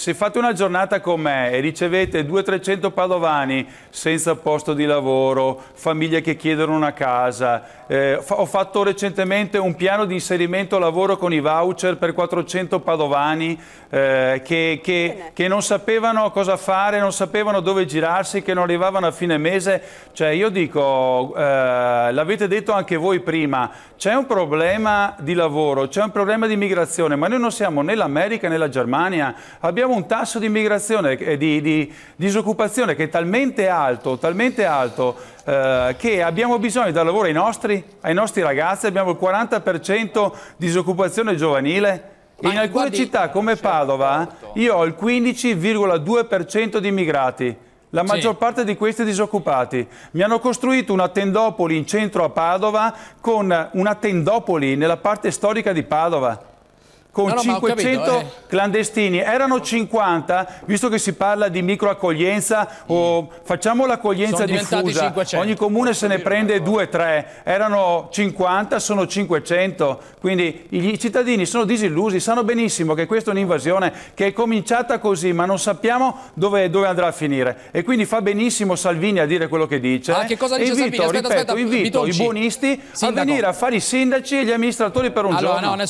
Se fate una giornata con me e ricevete 200-300 padovani senza posto di lavoro, famiglie che chiedono una casa, eh, ho fatto recentemente un piano di inserimento lavoro con i voucher per 400 padovani eh, che, che, che, non sapevano cosa fare, non sapevano dove girarsi, che non arrivavano a fine mese. Cioè io dico, eh, l'avete detto anche voi prima, c'è un problema di lavoro, c'è un problema di migrazione, ma noi non siamo né l'America né la Germania. Abbiamo abbiamo un tasso di immigrazione e di, di, disoccupazione che è talmente alto, talmente alto eh, che abbiamo bisogno di dar lavoro ai nostri, ai nostri ragazzi, abbiamo il 40% di disoccupazione giovanile. Ma in alcune guardi, città come certo. Padova io ho il 15,2% di immigrati. La maggior sì. parte di questi disoccupati mi hanno costruito una tendopoli in centro a Padova con una tendopoli nella parte storica di Padova con no, no, 500 capito, eh. clandestini, erano 50, visto che si parla di microaccoglienza mm. o facciamo l'accoglienza diffusa, 500. ogni comune se ne prende 2-3, erano 50, sono 500, quindi i cittadini sono disillusi, sanno benissimo che questa è un'invasione che è cominciata così, ma non sappiamo dove, dove, andrà a finire e quindi fa benissimo Salvini a dire quello che dice. Ah, che cosa dice invito, Salvini? Aspetta, ripeto, aspetta, invito i buonisti Sindaco. a venire a fare i sindaci e gli amministratori per un allora, giorno. No,